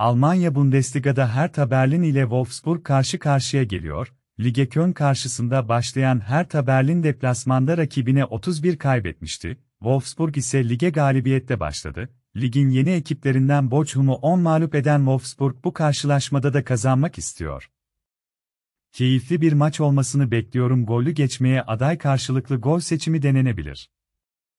Almanya Bundesliga'da Hertha Berlin ile Wolfsburg karşı karşıya geliyor, lige Köln karşısında başlayan Hertha Berlin deplasmanda rakibine 31 kaybetmişti, Wolfsburg ise lige galibiyetle başladı, ligin yeni ekiplerinden Bochum'u 10 mağlup eden Wolfsburg bu karşılaşmada da kazanmak istiyor. Keyifli bir maç olmasını bekliyorum gollü geçmeye aday karşılıklı gol seçimi denenebilir.